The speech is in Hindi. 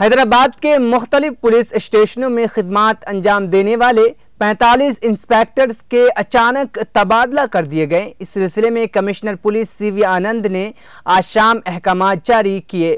हैदराबाद के मुख्तलिफ पुलिस स्टेशनों में खदमात अंजाम देने वाले 45 इंस्पेक्टर्स के अचानक तबादला कर दिए गए इस सिलसिले में commissioner police C V Anand ने आज शाम अहकाम जारी किए